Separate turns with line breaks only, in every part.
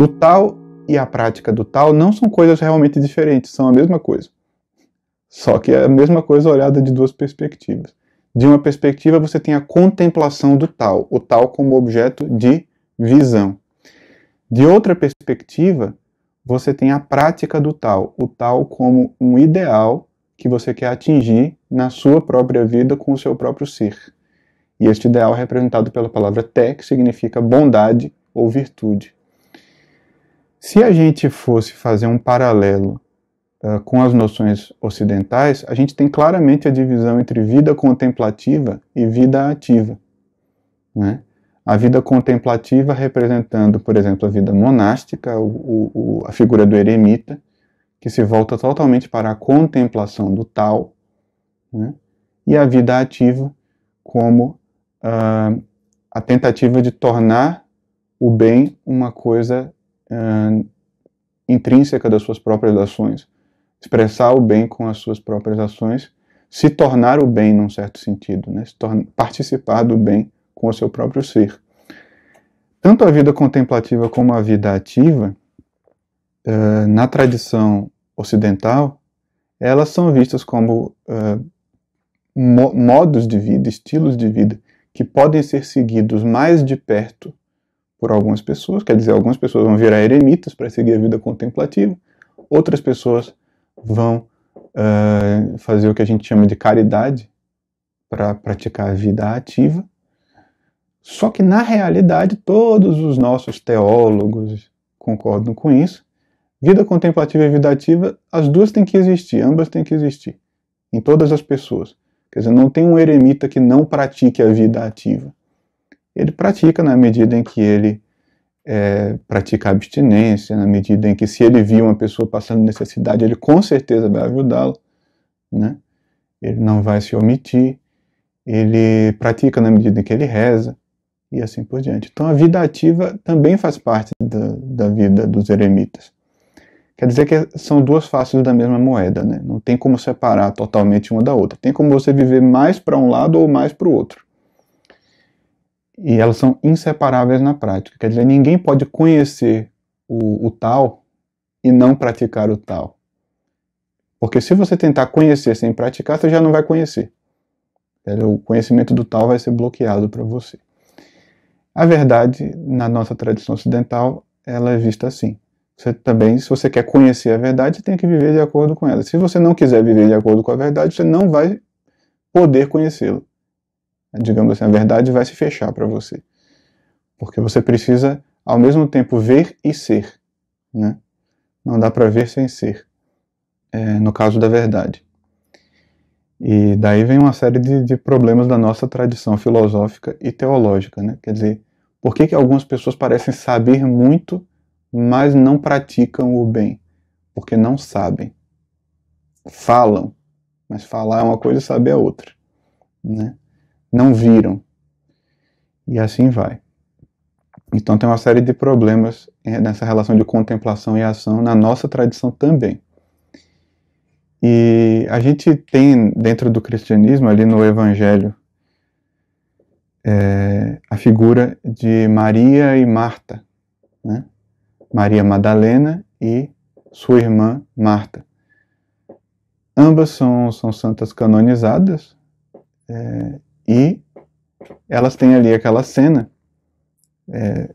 O tal e a prática do tal não são coisas realmente diferentes, são a mesma coisa. Só que é a mesma coisa olhada de duas perspectivas. De uma perspectiva, você tem a contemplação do tal, o tal como objeto de visão. De outra perspectiva, você tem a prática do tal, o tal como um ideal que você quer atingir na sua própria vida com o seu próprio ser. E este ideal é representado pela palavra te, que significa bondade ou virtude. Se a gente fosse fazer um paralelo uh, com as noções ocidentais, a gente tem claramente a divisão entre vida contemplativa e vida ativa. Né? A vida contemplativa representando, por exemplo, a vida monástica, o, o, a figura do eremita, que se volta totalmente para a contemplação do tal, né? e a vida ativa como uh, a tentativa de tornar o bem uma coisa uh, intrínseca das suas próprias ações. Expressar o bem com as suas próprias ações, se tornar o bem num certo sentido, né? se participar do bem com o seu próprio ser. Tanto a vida contemplativa como a vida ativa, uh, na tradição ocidental, elas são vistas como uh, mo modos de vida, estilos de vida, que podem ser seguidos mais de perto por algumas pessoas, quer dizer, algumas pessoas vão virar eremitas para seguir a vida contemplativa, outras pessoas vão uh, fazer o que a gente chama de caridade para praticar a vida ativa. Só que na realidade todos os nossos teólogos concordam com isso. Vida contemplativa e vida ativa, as duas têm que existir, ambas têm que existir em todas as pessoas. Quer dizer, não tem um eremita que não pratique a vida ativa ele pratica na medida em que ele é, pratica abstinência, na medida em que se ele viu uma pessoa passando necessidade, ele com certeza vai ajudá lo né? ele não vai se omitir, ele pratica na medida em que ele reza, e assim por diante. Então a vida ativa também faz parte da, da vida dos eremitas. Quer dizer que são duas faces da mesma moeda, né? Não tem como separar totalmente uma da outra. Tem como você viver mais para um lado ou mais para o outro. E elas são inseparáveis na prática. Quer dizer, ninguém pode conhecer o, o tal e não praticar o tal. Porque se você tentar conhecer sem praticar, você já não vai conhecer. O conhecimento do tal vai ser bloqueado para você. A verdade, na nossa tradição ocidental, ela é vista assim. Você também, se você quer conhecer a verdade, você tem que viver de acordo com ela. Se você não quiser viver de acordo com a verdade, você não vai poder conhecê-la digamos assim, a verdade vai se fechar para você. Porque você precisa, ao mesmo tempo, ver e ser. Né? Não dá para ver sem ser, é, no caso da verdade. E daí vem uma série de, de, problemas da nossa tradição filosófica e teológica. Né? Quer dizer, por que, que algumas pessoas parecem saber muito, mas não praticam o bem? Porque não sabem. Falam, mas falar é uma coisa e saber é outra. Né? não viram. E assim vai. Então tem uma série de problemas eh, nessa relação de contemplação e ação na nossa tradição também. E a gente tem dentro do cristianismo, ali no Evangelho, é, a figura de Maria e Marta, né? Maria Madalena e sua irmã Marta. Ambas são, são santas canonizadas é, e elas têm ali aquela cena é,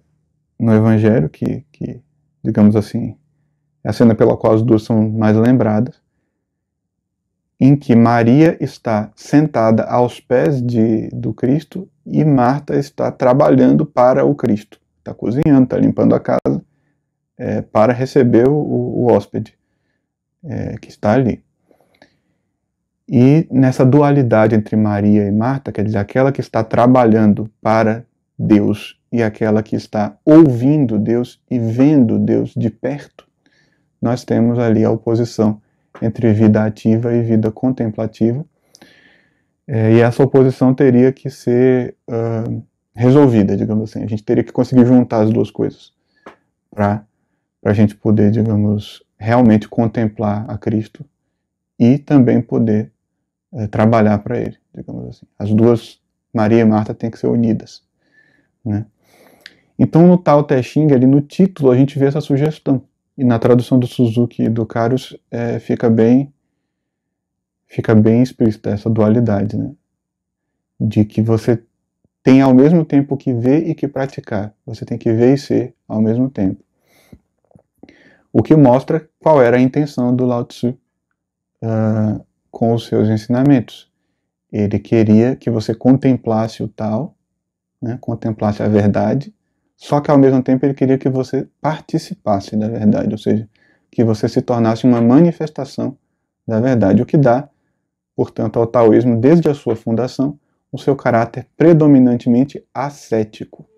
no Evangelho que, que, digamos assim, é a cena pela qual as duas são mais lembradas, em que Maria está sentada aos pés de, do Cristo e Marta está trabalhando para o Cristo. Está cozinhando, está limpando a casa é, para receber o, o hóspede é, que está ali. E nessa dualidade entre Maria e Marta, quer dizer, aquela que está trabalhando para Deus e aquela que está ouvindo Deus e vendo Deus de perto, nós temos ali a oposição entre vida ativa e vida contemplativa. É, e essa oposição teria que ser uh, resolvida, digamos assim. A gente teria que conseguir juntar as duas coisas para a gente poder, digamos, realmente contemplar a Cristo e também poder é, trabalhar para ele, digamos assim. As duas, Maria e Marta, têm que ser unidas. Né? Então, no Tao Te Ching, ali no título, a gente vê essa sugestão. E na tradução do Suzuki e do Carus, é, fica bem fica bem explícita essa dualidade, né? De que você tem ao mesmo tempo que ver e que praticar. Você tem que ver e ser ao mesmo tempo. O que mostra qual era a intenção do Lao Tzu uh, com os seus ensinamentos. Ele queria que você contemplasse o tal, né, contemplasse a verdade, só que ao mesmo tempo ele queria que você participasse da verdade, ou seja, que você se tornasse uma manifestação da verdade, o que dá, portanto, ao taoísmo, desde a sua fundação, o seu caráter predominantemente ascético.